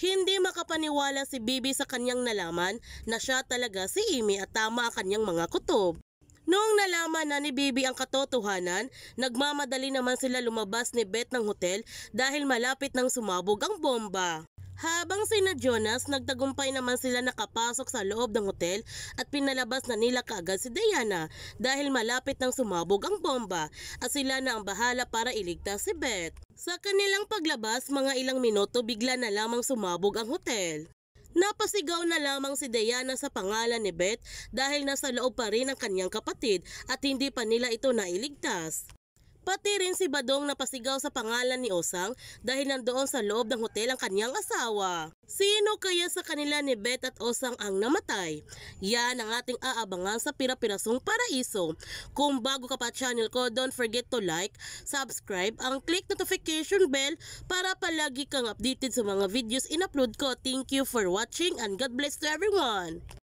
Hindi makapaniwala si Bibi sa kanyang nalaman na siya talaga si Imi at tama ang kanyang mga kutob. Noong nalaman na ni Bibi ang katotohanan, nagmamadali naman sila lumabas ni Beth ng hotel dahil malapit nang sumabog ang bomba. Habang sina Jonas, nagtagumpay naman sila nakapasok sa loob ng hotel at pinalabas na nila kaagad si Diana dahil malapit nang sumabog ang bomba at sila na ang bahala para iligtas si Beth. Sa kanilang paglabas, mga ilang minuto bigla na lamang sumabog ang hotel. Napasigaw na lamang si Diana sa pangalan ni Beth dahil nasa loob pa rin ang kanyang kapatid at hindi pa nila ito nailigtas. Pati rin si Badong napasigaw sa pangalan ni Osang dahil nandoon sa loob ng hotel ang kanyang asawa. Sino kaya sa kanila ni Beth at Osang ang namatay? Yan ang ating aabangan sa Pirapirasong Paraiso. Kung bago ka pa channel ko, don't forget to like, subscribe, ang click notification bell para palagi kang updated sa mga videos in-upload ko. Thank you for watching and God bless to everyone!